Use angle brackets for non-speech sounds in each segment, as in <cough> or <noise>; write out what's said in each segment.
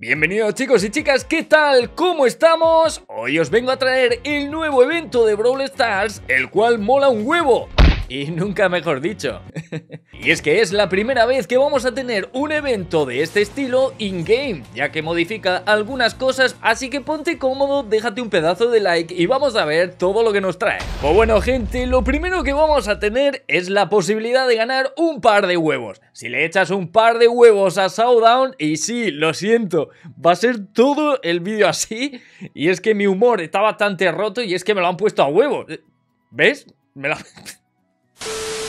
Bienvenidos chicos y chicas, ¿qué tal? ¿Cómo estamos? Hoy os vengo a traer el nuevo evento de Brawl Stars, el cual mola un huevo. Y nunca mejor dicho. <laughs> Y es que es la primera vez que vamos a tener un evento de este estilo in-game, ya que modifica algunas cosas, así que ponte cómodo, déjate un pedazo de like y vamos a ver todo lo que nos trae. Pues bueno gente, lo primero que vamos a tener es la posibilidad de ganar un par de huevos. Si le echas un par de huevos a Showdown, y sí, lo siento, va a ser todo el vídeo así, y es que mi humor está bastante roto y es que me lo han puesto a huevo. ¿Ves? Me lo... <laughs>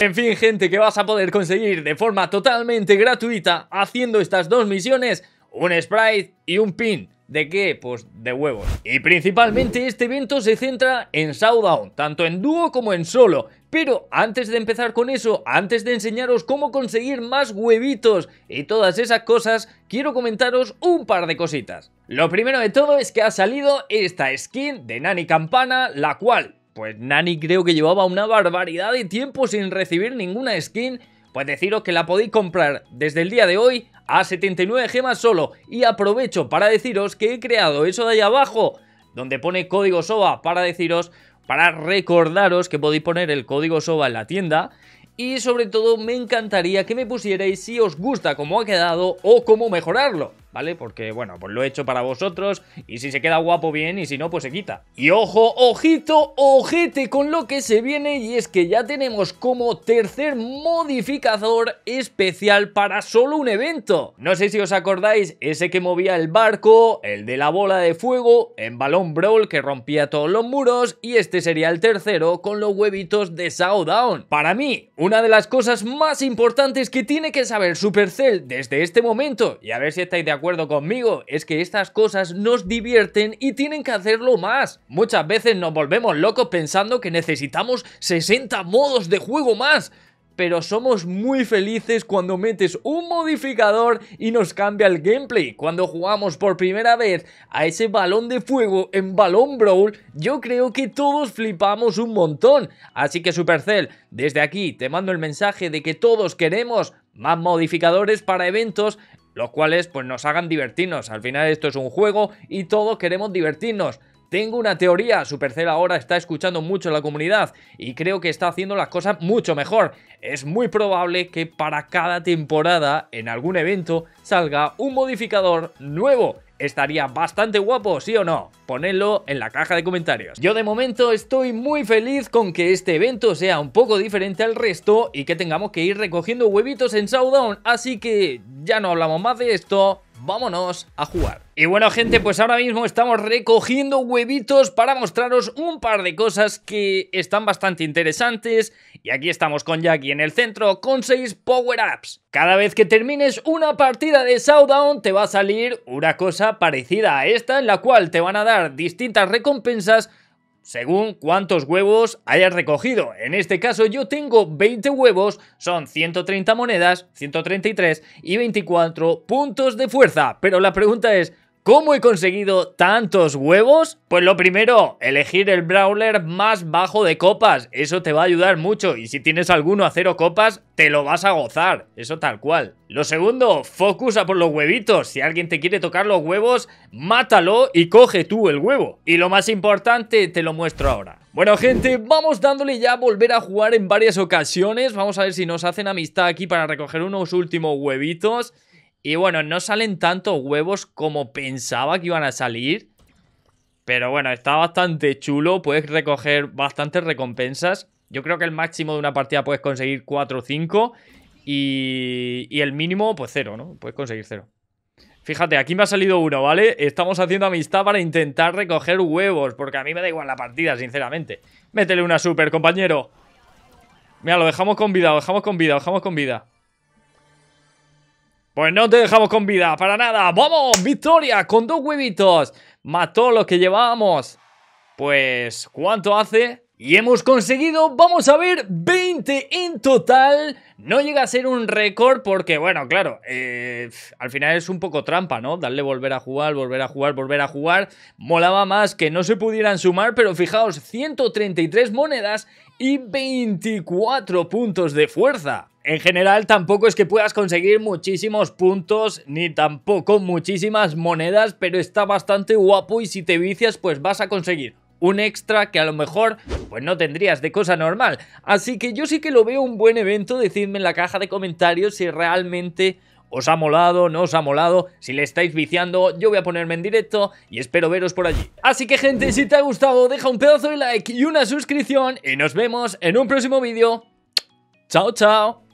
En fin, gente, que vas a poder conseguir de forma totalmente gratuita haciendo estas dos misiones, un sprite y un pin. ¿De qué? Pues de huevos. Y principalmente este evento se centra en Showdown, tanto en dúo como en solo. Pero antes de empezar con eso, antes de enseñaros cómo conseguir más huevitos y todas esas cosas, quiero comentaros un par de cositas. Lo primero de todo es que ha salido esta skin de Nani Campana, la cual pues Nani creo que llevaba una barbaridad de tiempo sin recibir ninguna skin, pues deciros que la podéis comprar desde el día de hoy a 79 gemas solo. Y aprovecho para deciros que he creado eso de ahí abajo, donde pone código SOBA para deciros, para recordaros que podéis poner el código SOBA en la tienda. Y sobre todo me encantaría que me pusierais si os gusta cómo ha quedado o cómo mejorarlo. ¿vale? Porque, bueno, pues lo he hecho para vosotros y si se queda guapo bien y si no, pues se quita. Y ojo, ojito, ojete con lo que se viene y es que ya tenemos como tercer modificador especial para solo un evento. No sé si os acordáis, ese que movía el barco, el de la bola de fuego, en balón brawl que rompía todos los muros y este sería el tercero con los huevitos de Down. Para mí, una de las cosas más importantes que tiene que saber Supercell desde este momento y a ver si estáis de acuerdo conmigo, es que estas cosas nos divierten y tienen que hacerlo más. Muchas veces nos volvemos locos pensando que necesitamos 60 modos de juego más pero somos muy felices cuando metes un modificador y nos cambia el gameplay. Cuando jugamos por primera vez a ese balón de fuego en Balón Brawl, yo creo que todos flipamos un montón. Así que Supercell, desde aquí te mando el mensaje de que todos queremos más modificadores para eventos los cuales pues nos hagan divertirnos. Al final esto es un juego y todos queremos divertirnos. Tengo una teoría, Supercell ahora está escuchando mucho a la comunidad y creo que está haciendo las cosas mucho mejor. Es muy probable que para cada temporada en algún evento salga un modificador nuevo. Estaría bastante guapo, ¿sí o no? Ponedlo en la caja de comentarios. Yo de momento estoy muy feliz con que este evento sea un poco diferente al resto y que tengamos que ir recogiendo huevitos en Showdown, así que ya no hablamos más de esto, vámonos a jugar. Y bueno gente, pues ahora mismo estamos recogiendo huevitos para mostraros un par de cosas que están bastante interesantes. Y aquí estamos con Jackie en el centro con 6 power-ups. Cada vez que termines una partida de Showdown te va a salir una cosa parecida a esta en la cual te van a dar distintas recompensas según cuántos huevos hayas recogido. En este caso yo tengo 20 huevos, son 130 monedas, 133 y 24 puntos de fuerza. Pero la pregunta es, ¿Cómo he conseguido tantos huevos? Pues lo primero, elegir el brawler más bajo de copas. Eso te va a ayudar mucho y si tienes alguno a cero copas, te lo vas a gozar. Eso tal cual. Lo segundo, focus a por los huevitos. Si alguien te quiere tocar los huevos, mátalo y coge tú el huevo. Y lo más importante, te lo muestro ahora. Bueno gente, vamos dándole ya a volver a jugar en varias ocasiones. Vamos a ver si nos hacen amistad aquí para recoger unos últimos huevitos. Y bueno, no salen tantos huevos como pensaba que iban a salir. Pero bueno, está bastante chulo. Puedes recoger bastantes recompensas. Yo creo que el máximo de una partida puedes conseguir 4 o 5. Y, el mínimo, pues 0, ¿no? Puedes conseguir 0. Fíjate, aquí me ha salido uno, ¿vale? Estamos haciendo amistad para intentar recoger huevos, porque a mí me da igual la partida, sinceramente. Métele una super, compañero. Mira, lo dejamos con vida, lo dejamos con vida, lo dejamos con vida. Pues no te dejamos con vida, para nada. ¡Vamos! ¡Victoria! Con dos huevitos. Mató lo que llevábamos. Pues, ¿cuánto hace? Y hemos conseguido, vamos a ver, 20 en total. No llega a ser un récord porque, bueno, claro, eh, al final es un poco trampa, ¿no? Darle volver a jugar, volver a jugar, volver a jugar. Molaba más que no se pudieran sumar, pero fijaos, 133 monedas y 24 puntos de fuerza en general tampoco es que puedas conseguir muchísimos puntos ni tampoco muchísimas monedas, pero está bastante guapo y si te vicias pues vas a conseguir un extra que a lo mejor pues no tendrías de cosa normal. Así que yo sí que lo veo un buen evento, decidme en la caja de comentarios si realmente os ha molado, no os ha molado, si le estáis viciando, yo voy a ponerme en directo y espero veros por allí. Así que gente, si te ha gustado, deja un pedazo de like y una suscripción y nos vemos en un próximo vídeo. Chao, chao.